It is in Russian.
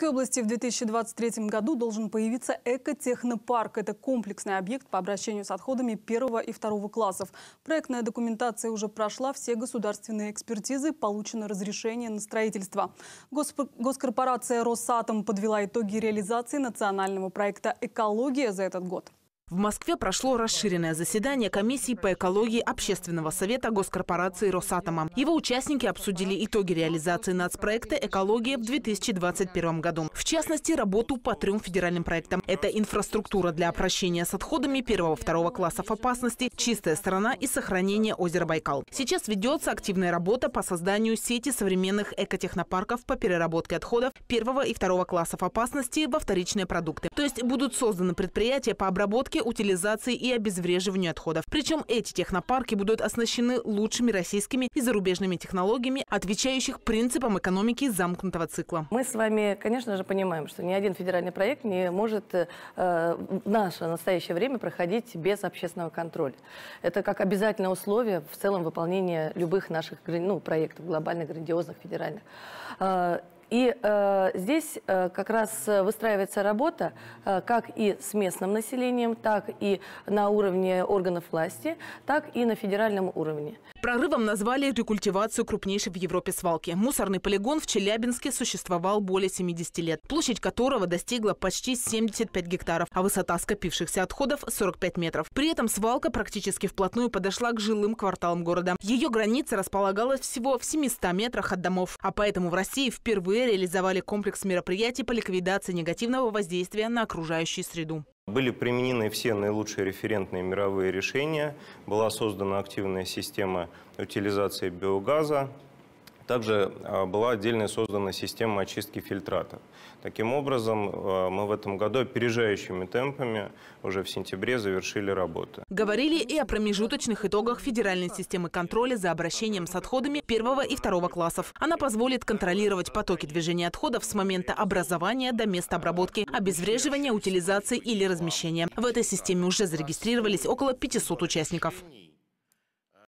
Курской области в 2023 году должен появиться экотехнопарк. Это комплексный объект по обращению с отходами первого и второго классов. Проектная документация уже прошла все государственные экспертизы, получено разрешение на строительство. Госп... Госкорпорация «Росатом» подвела итоги реализации национального проекта «Экология» за этот год. В Москве прошло расширенное заседание комиссии по экологии Общественного совета госкорпорации «Росатома». Его участники обсудили итоги реализации нацпроекта «Экология» в 2021 году. В частности, работу по трем федеральным проектам. Это инфраструктура для обращения с отходами первого-второго классов опасности, чистая страна и сохранение озера Байкал. Сейчас ведется активная работа по созданию сети современных экотехнопарков по переработке отходов первого и второго классов опасности во вторичные продукты. То есть будут созданы предприятия по обработке переработке, утилизации и обезвреживанию отходов. Причем эти технопарки будут оснащены лучшими российскими и зарубежными технологиями, отвечающих принципам экономики замкнутого цикла. Мы с вами, конечно же, понимаем, что ни один федеральный проект не может э, в наше настоящее время проходить без общественного контроля. Это как обязательное условие в целом выполнения любых наших ну, проектов, глобальных, грандиозных, федеральных. А, и э, здесь э, как раз э, выстраивается работа э, как и с местным населением, так и на уровне органов власти, так и на федеральном уровне. Прорывом назвали рекультивацию крупнейшей в Европе свалки. Мусорный полигон в Челябинске существовал более 70 лет, площадь которого достигла почти 75 гектаров, а высота скопившихся отходов – 45 метров. При этом свалка практически вплотную подошла к жилым кварталам города. Ее граница располагалась всего в 700 метрах от домов, а поэтому в России впервые реализовали комплекс мероприятий по ликвидации негативного воздействия на окружающую среду. Были применены все наилучшие референтные мировые решения, была создана активная система утилизации биогаза, также а, была отдельно создана система очистки фильтрата. Таким образом, а, мы в этом году опережающими темпами уже в сентябре завершили работу. Говорили и о промежуточных итогах федеральной системы контроля за обращением с отходами первого и второго классов. Она позволит контролировать потоки движения отходов с момента образования до места обработки, обезвреживания, утилизации или размещения. В этой системе уже зарегистрировались около 500 участников.